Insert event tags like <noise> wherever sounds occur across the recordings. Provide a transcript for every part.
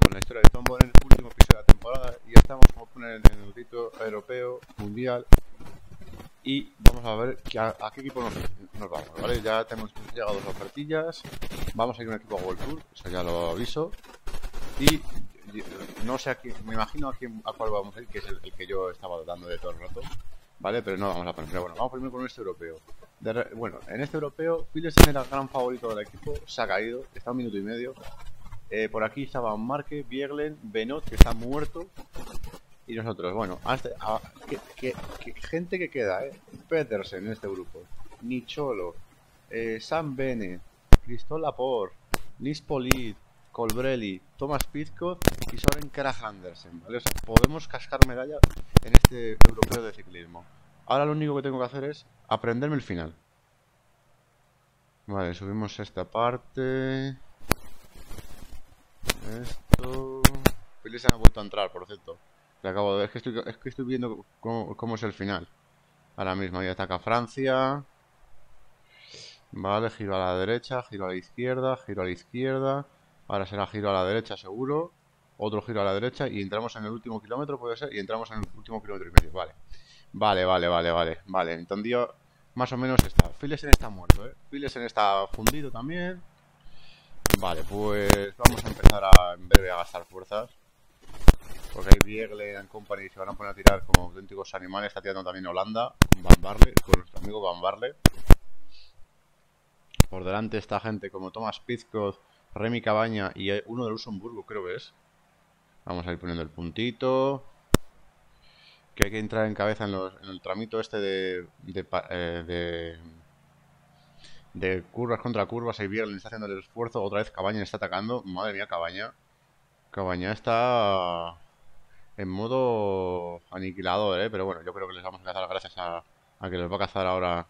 con la historia de en el último episodio de la temporada. Y ya estamos, como poner en el minutito europeo, mundial. Y vamos a ver a, qué equipo nos, vamos, ¿vale? Ya tenemos llegado dos ofertillas. Vamos a ir a un equipo a World Tour, eso ya lo aviso. Y no sé a quién, me imagino a, quién, cuál vamos a ir, que es el, que yo estaba dando de todo el rato. ¿vale? Pero no vamos a poner. bueno, vamos primero con este europeo. bueno, en este europeo, Pilsen era el gran favorito del equipo, se ha caído, está un minuto y medio. Eh, por aquí estaba Marque, Bierlen, Benot, que está muerto. Y nosotros, bueno, ah, gente que queda, ¿eh? Petersen en este grupo. Nicholo, eh, Sam Bene, Cristóbal Lapor, Nispolit, Colbrelli, Thomas Pizco y Soren Krah Andersen. ¿vale? podemos cascar medallas en este europeo de ciclismo. Ahora lo único que tengo que hacer es aprenderme el final. Vale, subimos esta parte. Esto. se ha vuelto a entrar, por cierto. Le acabo de ver. Es que estoy, estoy viendo cómo, es el final. Ahora mismo ahí ataca Francia. Vale, giro a la derecha, giro a la izquierda, giro a la izquierda. Ahora será giro a la derecha seguro. Otro giro a la derecha y entramos en el último kilómetro, puede ser. Y entramos en el último kilómetro y medio. Vale. Vale, vale, vale, vale. Vale, entendido. Más o menos está. Filesen está muerto, ¿eh? Filesen está fundido también. Vale, pues vamos a empezar a, en breve a gastar fuerzas. Porque hay Biegle and Company se van a poner a tirar como auténticos animales. Está tirando también Holanda con Van Barle, con nuestro amigo Van Barle. Por delante está gente como Thomas Pizcoz, Remy Cabaña y uno de Luxemburgo, creo que es. Vamos a ir poniendo el puntito. Que hay que entrar en cabeza en, el tramito este de eh, de curvas contra curvas. Ahí Viernes está haciendo el esfuerzo. Otra vez Cabaña está atacando. Madre mía, Cabaña. Cabaña está en modo aniquilador, ¿eh? Pero bueno, yo creo que les vamos a cazar gracias a, que les va a cazar ahora.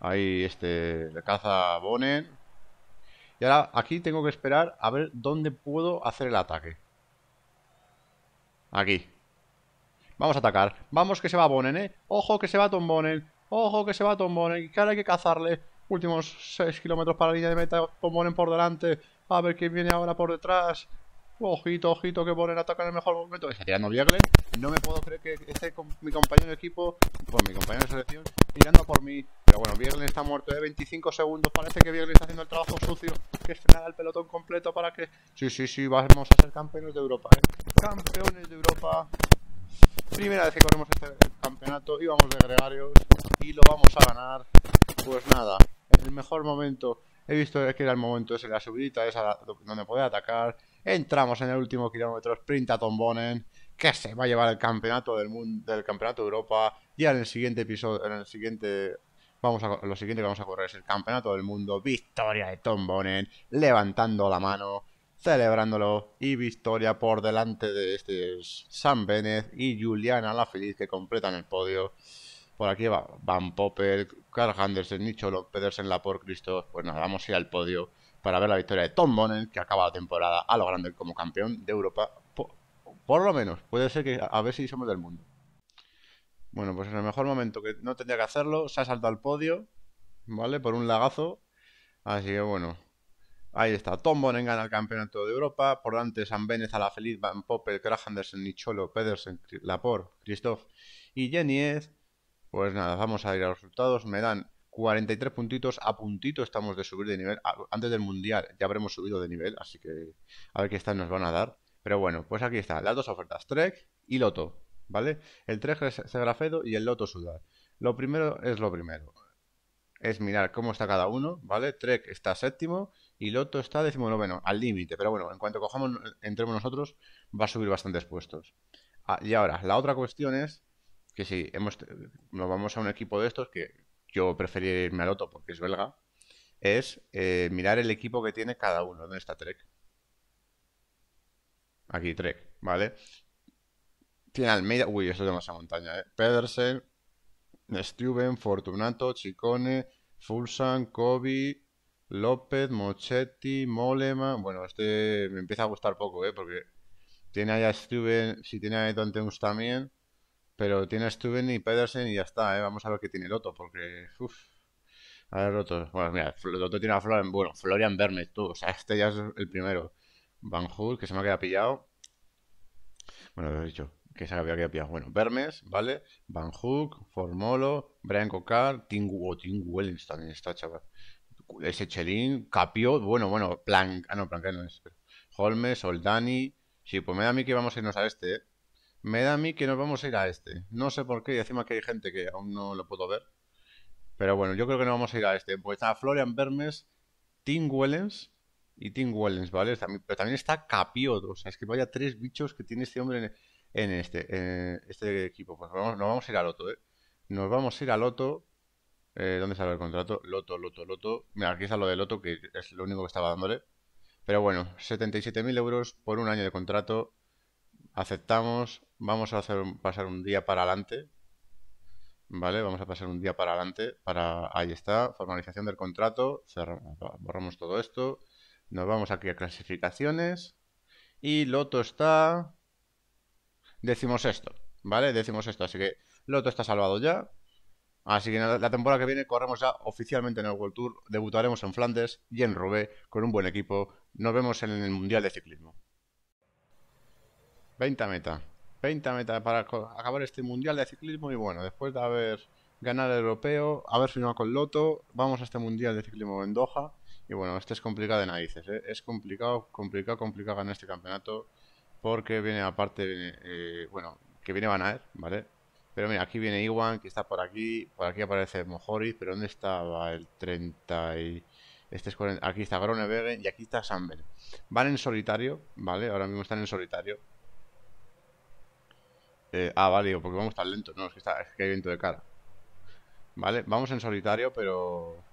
Ahí este le caza Bonen. Y ahora aquí tengo que esperar a ver dónde puedo hacer el ataque. Aquí. Vamos a atacar. Vamos que se va Bonen, ¿eh? Ojo que se va Tom Bonen. Ojo que se va Tombonen, que ahora hay que cazarle. Últimos 6 kilómetros para la línea de meta, Tombonen por delante. A ver quién viene ahora por detrás. Ojito, ojito, que poner ataca en el mejor momento. Está tirando No me puedo creer que esté con mi compañero de equipo, con mi compañero de selección, mirando por mí. Pero bueno, Viegle está muerto de ¿eh? 25 segundos. Parece que Viegle está haciendo el trabajo sucio, que es frenar pelotón completo para que. Sí, sí, sí, vamos a ser campeones de Europa, ¿eh? Campeones de Europa primera vez que corremos este campeonato, íbamos de gregarios y lo vamos a ganar. Pues nada, el mejor momento, he visto que era el momento ese, la subidita esa donde podía atacar. Entramos en el último kilómetro, sprint a Tombonen, que se va a llevar el campeonato del mundo, del campeonato de Europa. Y en el siguiente episodio, en el siguiente vamos a, lo siguiente que vamos a correr es el campeonato del mundo, victoria de Tom Bonen, levantando la mano, celebrándolo y victoria por delante de este Sam Bennett y Juliana La Feliz que completan el podio. Por aquí va Van Popper, karl Andersen, Nicho Pedersen, Lapor, Cristo. Pues nos vamos a ir al podio para ver la victoria de Tom Bonnet que acaba la temporada a lo grande como campeón de Europa. Por, lo menos, puede ser que a ver si somos del mundo. Bueno, pues en el mejor momento que no tendría que hacerlo, se ha saltado al podio, ¿vale? Por un lagazo. Así que bueno, Ahí está, Tom gana el campeonato de Europa, por delante San la Feliz, Van Poppel, Krach Andersen, Nicholo, Pedersen, Lapor, Christoph y Jeniez. Pues nada, vamos a ir a los resultados. Me dan 43 puntitos, a puntito estamos de subir de nivel. Antes del Mundial ya habremos subido de nivel, así que a ver qué están nos van a dar. Pero bueno, pues aquí están las dos ofertas, Trek y Loto, ¿vale? El Trek es Grafedo y el Loto Sudar. Lo primero es lo primero. Es mirar cómo está cada uno, ¿vale? Trek está séptimo, y Loto está decimonoveno, al límite, pero bueno, en cuanto cojamos, entremos nosotros, va a subir bastantes puestos. Ah, y ahora, la otra cuestión es que si hemos, nos vamos a un equipo de estos, que yo preferiría irme a Loto porque es belga, es eh, mirar el equipo que tiene cada uno. ¿Dónde está Trek? Aquí Trek, ¿vale? Tiene Almeida, uy, esto es montaña, ¿eh? Pedersen, Stuben, Fortunato, Chicone, Fulsan, Kobe, López, Mochetti, Molema. Bueno, este me empieza a gustar poco, ¿eh? Porque tiene a Stuben, si tiene a Danteus también. Pero tiene a Stuben y Pedersen y ya está, ¿eh? Vamos a ver qué tiene el otro, porque. Uf. A ver, Bueno, mira, otro tiene a Florian. Bueno, Florian verme tú. O sea, este ya es el primero. Van Hook, que se me ha quedado pillado. Bueno, lo he dicho que se había quedado pillado. Bueno, Vermes, ¿vale? Van Hook, Formolo, Brian Cocar, Tim, oh, también está, chaval ese Chelín, Capio, bueno, bueno, Plank, ah, no, Plank no es. Holmes, Oldani. Sí, pues me da a mí que vamos a irnos a este, ¿eh? Me da a mí que nos vamos a ir a este. No sé por qué, y encima que hay gente que aún no lo puedo ver. Pero bueno, yo creo que nos vamos a ir a este. Pues está Florian Bermes, Tim Wellens y Tim Wellens, ¿vale? pero también está Capio O sea, es que vaya tres bichos que tiene este hombre en, este, este equipo. Pues vamos, nos vamos a ir al otro, ¿eh? Nos vamos a ir al otro eh, ¿Dónde sale el contrato? Loto, Loto, Loto. Mira, aquí está lo de Loto, que es lo único que estaba dándole. Pero bueno, 77.000 euros por un año de contrato. Aceptamos. Vamos a hacer pasar un día para adelante. Vale, vamos a pasar un día para adelante. Para... Ahí está, formalización del contrato. borramos todo esto. Nos vamos aquí a clasificaciones. Y Loto está... Decimos esto, ¿vale? Decimos esto, así que Loto está salvado ya. Así que la temporada que viene corremos ya oficialmente en el World Tour, debutaremos en Flandes y en Roubaix con un buen equipo. Nos vemos en el Mundial de Ciclismo. 20 meta. 20 meta para acabar este Mundial de Ciclismo y bueno, después de haber ganado el europeo, haber firmado con Loto, vamos a este Mundial de Ciclismo en Doha. Y bueno, este es complicado de narices, ¿eh? es complicado, complicado, complicado ganar este campeonato porque viene aparte, eh, bueno, que viene Van Aert, ¿vale? Pero mira, aquí viene Iwan, que está por aquí. Por aquí aparece Mojoris, pero ¿dónde estaba el 30 y...? Este es 40... Aquí está Gronebergen y aquí está Samber. Van en solitario, ¿vale? Ahora mismo están en solitario. Eh, ah, vale, digo, porque vamos tan lento. No, es que, hay viento de cara. Vale, vamos en solitario, pero...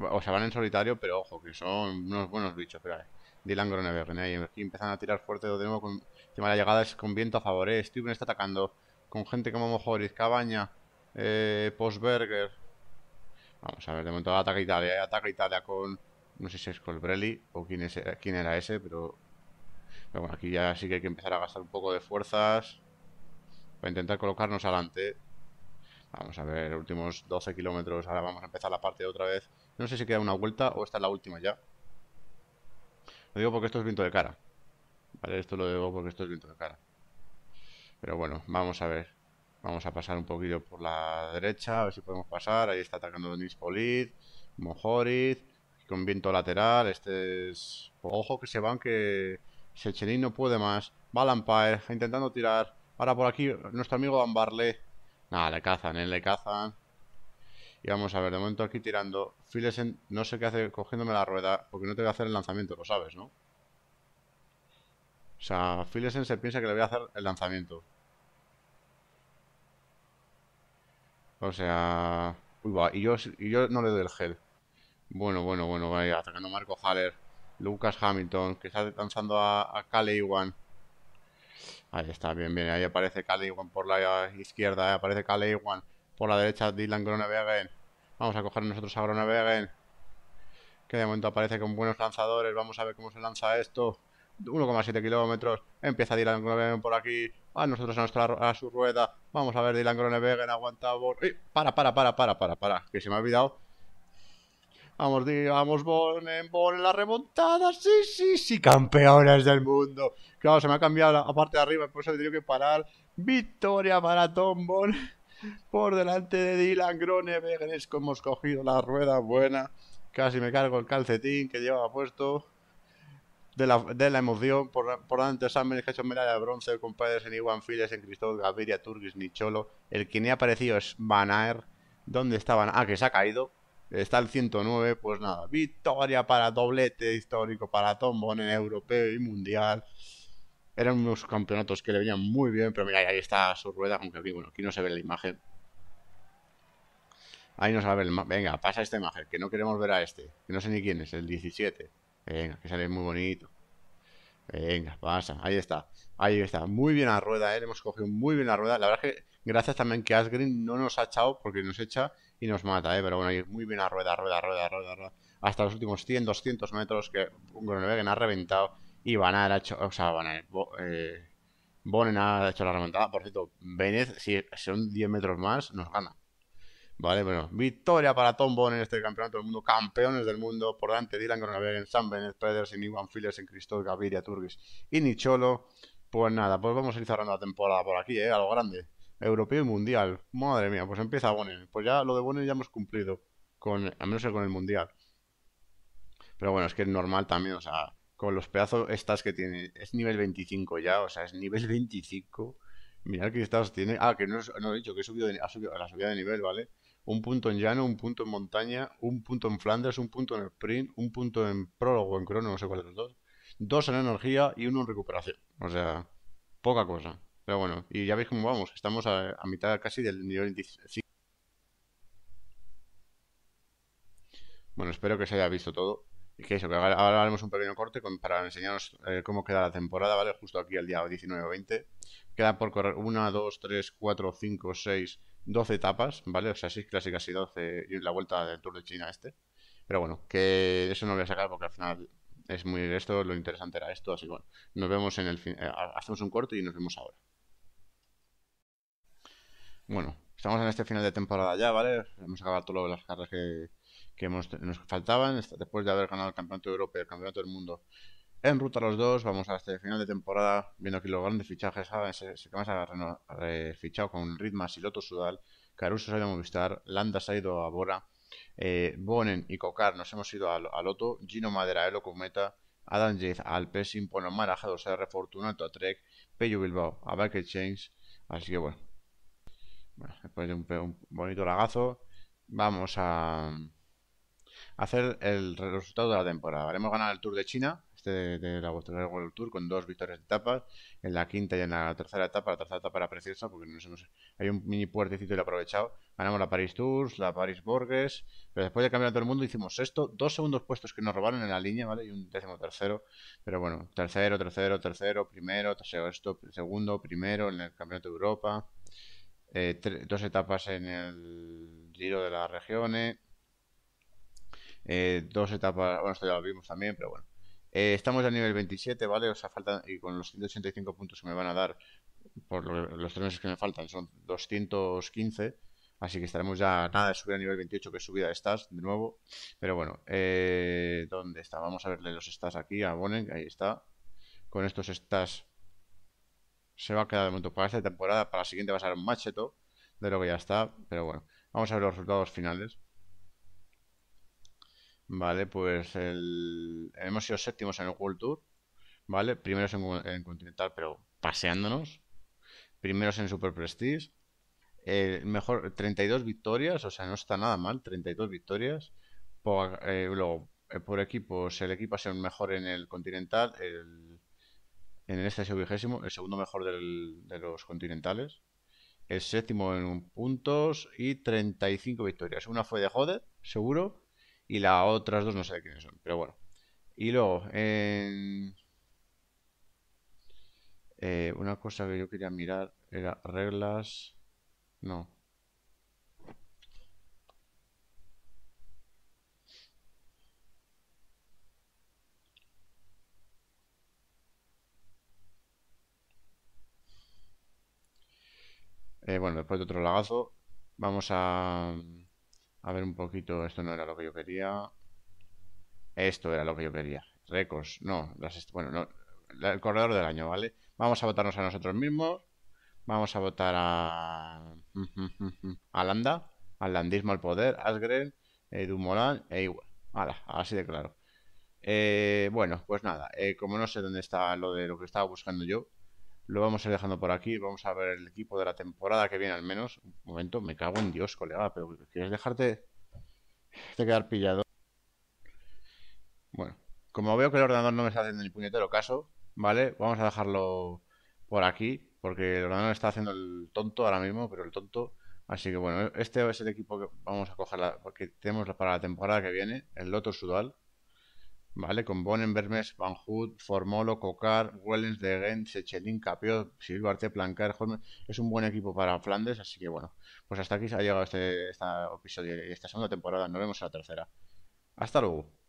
O sea, van en solitario, pero ojo, que son unos buenos bichos. Pero, eh, Dylan Gronebergen, ahí, eh, aquí empiezan a tirar fuerte de nuevo con... la llegada es con viento a favor, ¿eh? Steven está atacando con gente como Mojoris, Cabaña, eh, Postberger. Vamos a ver, de momento ataca Italia, ataca Italia con, no sé si es Colbrelli o quién, es, quién era ese, pero, bueno, aquí ya sí que hay que empezar a gastar un poco de fuerzas para intentar colocarnos adelante. Vamos a ver, últimos 12 kilómetros, ahora vamos a empezar la parte de otra vez. No sé si queda una vuelta o esta es la última ya. Lo digo porque esto es viento de cara. Vale, esto lo digo porque esto es viento de cara. Pero bueno, vamos a ver. Vamos a pasar un poquito por la derecha, a ver si podemos pasar. Ahí está atacando Denis Polid Mojorit, con viento lateral. Este es... Ojo que se van, que Sechenin no puede más. Está intentando tirar. Ahora por aquí nuestro amigo Ambarle. Nada, le cazan, ¿eh? le cazan. Y vamos a ver, de momento aquí tirando. Filesen, no sé qué hace cogiéndome la rueda, porque no te voy a hacer el lanzamiento, lo sabes, ¿no? O sea, Philessen se piensa que le voy a hacer el lanzamiento. O sea... Uy, va, y yo, yo no le doy el gel. Bueno, bueno, bueno, vaya, atacando Marco Haller. Lucas Hamilton, que está lanzando a, a Ahí está, bien, bien. Ahí aparece Cale Iwan por la izquierda. aparece Cale Iwan por la derecha. Dylan Groenewegen. Vamos a coger nosotros a Groenewegen. Que de momento aparece con buenos lanzadores. Vamos a ver cómo se lanza esto. 1,7 kilómetros, empieza Dylan Groenewegen por aquí, a nosotros a, nuestra, su rueda, vamos a ver Dylan Groenewegen, aguanta Born, para, para, para, para, para, para, que se me ha olvidado. Vamos, vamos, Born, en la remontada, sí, sí, sí, campeones del mundo. Claro, se me ha cambiado la, parte de arriba, por eso he tenido que parar. Victoria Maratón Born por delante de Dylan Groenewegen, es como hemos cogido la rueda buena. Casi me cargo el calcetín que llevaba puesto de la, emoción por, por antes que hecho medalla de bronce, compadres en Iwan Files, en Cristóbal Gaviria, Turgis, Nicholo. El que ni ha aparecido es Banaer. ¿Dónde estaban? Ah, que se ha caído. Está el 109, pues nada. Victoria para doblete histórico, para tombón en europeo y mundial. Eran unos campeonatos que le venían muy bien, pero mira, ahí está su rueda, aunque aquí, bueno, aquí no se ve la imagen. Ahí no se va a ver. Venga, pasa esta imagen, que no queremos ver a este. Que no sé ni quién es, el 17. Venga, que sale muy bonito. Venga, pasa. Ahí está. Ahí está. Muy bien la rueda, ¿eh? hemos cogido muy bien la rueda. La verdad es que gracias también que Asgreen no nos ha echado porque nos echa y nos mata, ¿eh? Pero bueno, ahí muy bien la rueda, rueda, rueda, rueda, rueda. Hasta los últimos 100, 200 metros que Groenewegen ha reventado y a ha hecho... O sea, Banar... Eh, ha hecho la remontada. Por cierto, Vélez, si son 10 metros más, nos gana. Vale, bueno, victoria para Tom Bonner en este campeonato del mundo, campeones del mundo, por Dante Dylan, San Sam Benet, Pedersen, Iwan Fillers, en Cristóbal, Gaviria, Turgis y Nicholo. Pues nada, pues vamos a ir cerrando la temporada por aquí, ¿eh? A lo grande. Europeo y Mundial. Madre mía, pues empieza Bonner. Pues ya lo de Bonner ya hemos cumplido, con, a menos que con el Mundial. Pero bueno, es que es normal también, o sea, con los pedazos estas que tiene, es nivel 25 ya, o sea, es nivel 25. Mirad que estados tiene. Ah, que no, he dicho que he subido de, ha subido la subida de nivel, ¿vale? un punto en llano, un punto en montaña, un punto en Flanders, un punto en sprint, un punto en prólogo, en crono, no sé cuáles son los dos, dos en energía y uno en recuperación. O sea, poca cosa. Pero bueno, y ya veis cómo vamos, estamos a, mitad casi del nivel Bueno, espero que se haya visto todo. Y que eso, que ahora, haremos un pequeño corte para enseñaros eh, cómo queda la temporada, ¿vale? Justo aquí el día 19 20. Queda por correr 1, dos, tres, cuatro, cinco, seis, 12 etapas, ¿vale? O sea, 6 clásicas y 12 y la vuelta del Tour de China este. Pero bueno, que eso no lo voy a sacar porque al final es muy esto, lo interesante era esto, así que bueno, nos vemos en el fin, eh, hacemos un corto y nos vemos ahora. Bueno, estamos en este final de temporada ya, ¿vale? Hemos acabado todas las carreras que, nos faltaban, después de haber ganado el Campeonato de Europa y el Campeonato del Mundo en ruta los dos, vamos hasta el este final de temporada, viendo aquí los grandes fichajes, Saben, ah, Se, más ha fichado con Ritmas y Loto Sudal, Caruso se ha ido a Movistar, Landa se ha ido a Bora, eh, Bonen y Cocar nos hemos ido a, Loto, Gino Madera, Elo Cometa, Adam Pesim, marajado, Ponomar, 2 R, Fortunato, a Trek, Peyo Bilbao, a Bike Chains, así que bueno. bueno después de un, bonito lagazo, vamos a mm, hacer el resultado de la temporada. Haremos ganar el Tour de China este de, la World Tour, con dos victorias de etapas en la quinta y en la tercera etapa. La tercera etapa era preciosa porque no hay un mini puertecito y lo he aprovechado. Ganamos la Paris Tours, la Paris Borges, pero después de cambiar todo el mundo hicimos esto, dos segundos puestos que nos robaron en la línea, ¿vale? Y un décimo tercero, pero bueno, tercero, tercero, tercero, primero, tercero, esto, segundo, primero en el Campeonato de Europa. Eh, dos etapas en el giro de las regiones, eh, dos etapas, bueno, esto ya lo vimos también, pero bueno, eh, estamos a nivel 27, ¿vale? O sea, faltan, y con los 185 puntos que me van a dar por los tres meses que me faltan, son 215. Así que estaremos ya nada de subir a nivel 28, que subida a de nuevo. Pero bueno, eh, ¿dónde está? Vamos a verle los STAS aquí a Bonen, ahí está. Con estos STAS se va a quedar de momento para esta temporada. Para la siguiente va a ser un macheto de lo que ya está. Pero bueno, vamos a ver los resultados finales. Vale, pues hemos sido séptimos en el World Tour, ¿vale? Primeros en, Continental, pero paseándonos. Primeros en Super Prestige. mejor, 32 victorias, o sea, no está nada mal, 32 victorias. Por, eh, luego, eh, por equipos, el equipo ha sido mejor en el Continental, en este ha vigésimo, el segundo mejor de los Continentales. El séptimo en puntos y 35 victorias. Una fue de joder, seguro y las otras dos no sé de quiénes son, pero bueno. Y luego, eh, una cosa que yo quería mirar era reglas. No. Eh, bueno, después de otro lagazo, vamos a... A ver un poquito, esto no era lo que yo quería. Esto era lo que yo quería. Récords, no, bueno, el corredor del año, ¿vale? Vamos a votarnos a nosotros mismos. Vamos a votar a. <laughs> a Landa. Al al poder. Asgren. Edu Dumoulin. E igual Ahora así de claro. Eh, bueno, pues nada. Eh, como no sé dónde está lo de lo que estaba buscando yo. Lo vamos a ir dejando por aquí. Vamos a ver el equipo de la temporada que viene al menos. Un momento, me cago en Dios, colega, pero ¿quieres dejarte de quedar pillado? Bueno, como veo que el ordenador no me está haciendo ni puñetero caso, ¿vale? Vamos a dejarlo por aquí, porque el ordenador está haciendo el tonto ahora mismo, pero el tonto... Así que bueno, este es el equipo que vamos a coger, porque tenemos para la temporada que viene, el Loto Sudal. ¿vale? Con Bonen, Vermes, Van Hood, Formolo, Cocar, Wellens, De Gent, Sechelin, Capio, Silvarte, Plancar, Es un buen equipo para Flandes, así que bueno, pues hasta aquí se ha llegado este, este episodio y esta segunda temporada. Nos vemos en la tercera. Hasta luego.